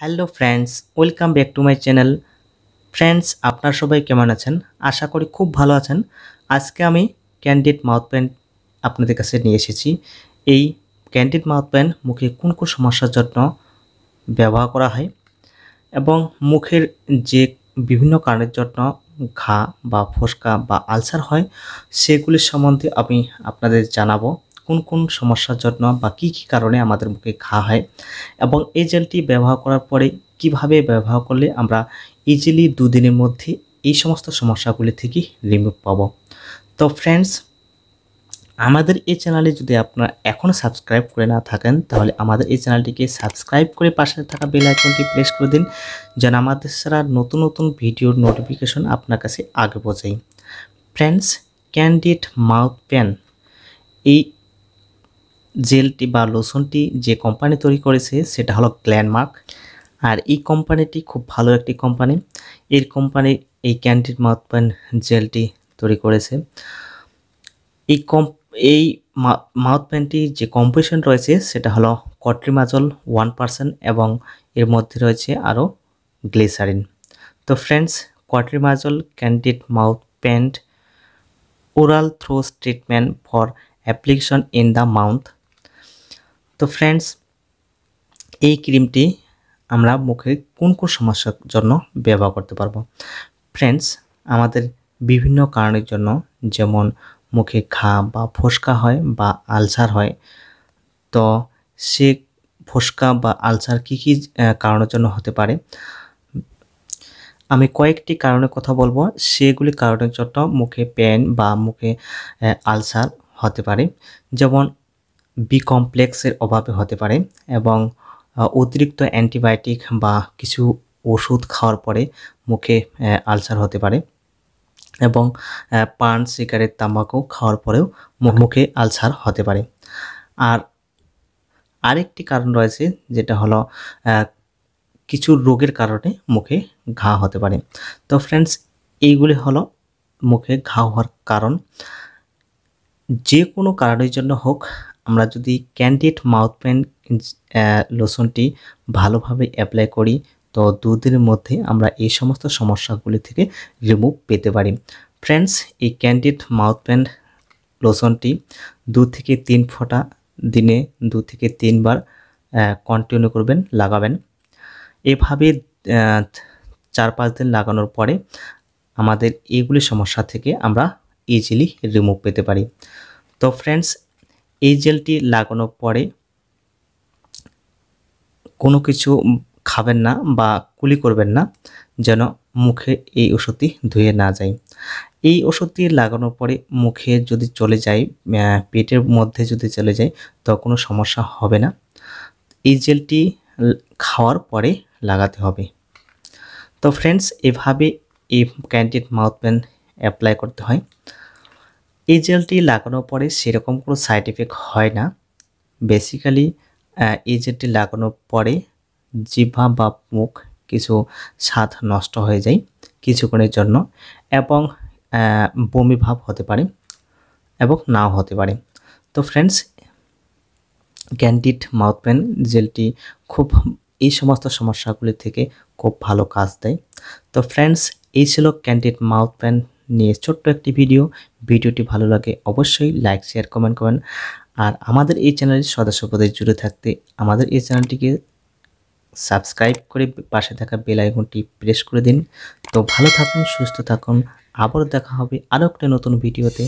hello friends welcome back to my channel friends আপনার সবাই কেমন আছেন আশা করি খুব ভালো আছেন আজকে আমি ক্যান্ডিড মাউথ প্যান্ট আপনাদের কাছে নিয়ে এসেছি এই ক্যান্ডিড মাউথ প্যান্ট মুখে কোন কোন সমস্যার জন্য ব্যবহার করা হয় এবং মুখের যে বিভিন্ন কারণের জন্য ঘা বা ফোসকা বা আলসার হয় সেগুলির সম্বন্ধে আমি আপনাদের জানাবো কোন কোন সমস্যার জন্য বা কী কী কারণে আমাদের মুখে ঘা হয় এবং এই জেলটি ব্যবহার করার পরে কিভাবে ব্যবহার করলে আমরা ইজিলি দুদিনের মধ্যে এই সমস্ত সমস্যাগুলি থেকে রিমুভ পাব তো ফ্রেন্ডস আমাদের এই চ্যানেলে যদি আপনারা এখনও সাবস্ক্রাইব করে না থাকেন তাহলে আমাদের এই চ্যানেলটিকে সাবস্ক্রাইব করে পাশে থাকা বেল আইকনটি প্রেস করে দিন যেন আমাদের সারা নতুন নতুন ভিডিওর নোটিফিকেশন আপনার কাছে আগে পৌঁছায় ফ্রেন্ডস ক্যান্ডিড মাউথ পেন এই জেলটি বা লোশনটি যে কোম্পানি তৈরি করেছে সেটা হলো গ্ল্যান্ডমার্ক আর এই কোম্পানিটি খুব ভালো একটি কোম্পানি এর কোম্পানি এই ক্যান্ডিড মাউথপেন জেলটি তৈরি করেছে এই কম এই মাউথপেনটির যে কম্পোজিশন রয়েছে সেটা হলো কট্রিমাজল ওয়ান পার্সেন্ট এবং এর মধ্যে রয়েছে আরও গ্লিসারিন তো friends clotrimazole Candid mouth paint oral thrush treatment for application in the mouth তো ফ্রেন্ডস এই ক্রিমটি আমরা মুখে কোন কোন সমস্যার জন্য ব্যবহার করতে পারবো ফ্রেন্ডস আমাদের বিভিন্ন কারণের জন্য যেমন মুখে ঘা বা ফোসকা হয় বা আলসার হয় তো সে ফোসকা বা আলসার কী কী কারণের জন্য হতে পারে আমি কয়েকটি কারণে কথা বলবো সেগুলি কারণের জন্য মুখে পেন বা মুখে আলসার হতে পারে যেমন বি কমপ্লেক্সের অভাবে হতে পারে এবং অতিরিক্ত অ্যান্টিবায়োটিক বা কিছু ওষুধ খাওয়ার পরে মুখে আলসার হতে পারে এবং পান সিগারেট তামাকও খাওয়ার পরেও মুখে আলসার হতে পারে আর আরেকটি কারণ রয়েছে যেটা হলো কিছু রোগের কারণে মুখে ঘা হতে পারে তো ফ্রেন্ডস এইগুলি হলো মুখে ঘা হওয়ার কারণ যে কোনো কারণের জন্য হোক আমরা যদি ক্যান্ডিড মাউথ পেন লোশনটি ভালোভাবে অ্যাপ্লাই করি তো দুদিনের মধ্যে আমরা এই সমস্ত সমস্যাগুলি থেকে রিমুভ পেতে পারি ফ্রেন্ডস এই ক্যান্ডিড মাউথ পেন লোশনটি দু থেকে তিন ফোঁটা দিনে দু থেকে তিনবার কন্টিনিউ করবেন লাগাবেন এভাবে চার পাঁচ দিন লাগানোর পরে আমাদের এইগুলি সমস্যা থেকে আমরা ইজিলি রিমুভ পেতে পারি তো ফ্রেন্ডস এই জেলটি লাগানোর পরে কোনো কিছু খাবেন না বা কুলি করবেন না যেন মুখে এই ওষুধটি ধুয়ে না যায় এই ওষুধটি লাগানোর পরে মুখে যদি চলে যায় পেটের মধ্যে যদি চলে যায় তো কোনো সমস্যা হবে না এই জেলটি খাওয়ার পরে লাগাতে হবে তো ফ্রেন্ডস এভাবে এই ক্যান্ডিড মাউথ পেন অ্যাপ্লাই করতে হয় এই জেলটি লাগানোর পরে সেরকম কোনো সাইড এফেক্ট হয় না বেসিক্যালি এই জেলটি লাগানোর পরে জিভা বা মুখ কিছু স্বাদ নষ্ট হয়ে যায় কিছুক্ষণের জন্য এবং বমি ভাব হতে পারে এবং নাও হতে পারে তো ফ্রেন্ডস ক্যান্ডিড মাউথ পেন জেলটি খুব এই সমস্ত সমস্যাগুলি থেকে খুব ভালো কাজ দেয় তো ফ্রেন্ডস এই ছিল ক্যান্ডিড মাউথ পেন নিয়ে ছোট্ট একটি ভিডিও ভিডিওটি ভালো লাগে অবশ্যই লাইক শেয়ার কমেন্ট করেন আর আমাদের এই চ্যানেলের সদস্যপদের জুড়ে থাকতে আমাদের এই চ্যানেলটিকে সাবস্ক্রাইব করে পাশে থাকা বেল আইকনটি প্রেস করে দিন তো ভালো থাকুন সুস্থ থাকুন আবার দেখা হবে আরও একটা নতুন ভিডিওতে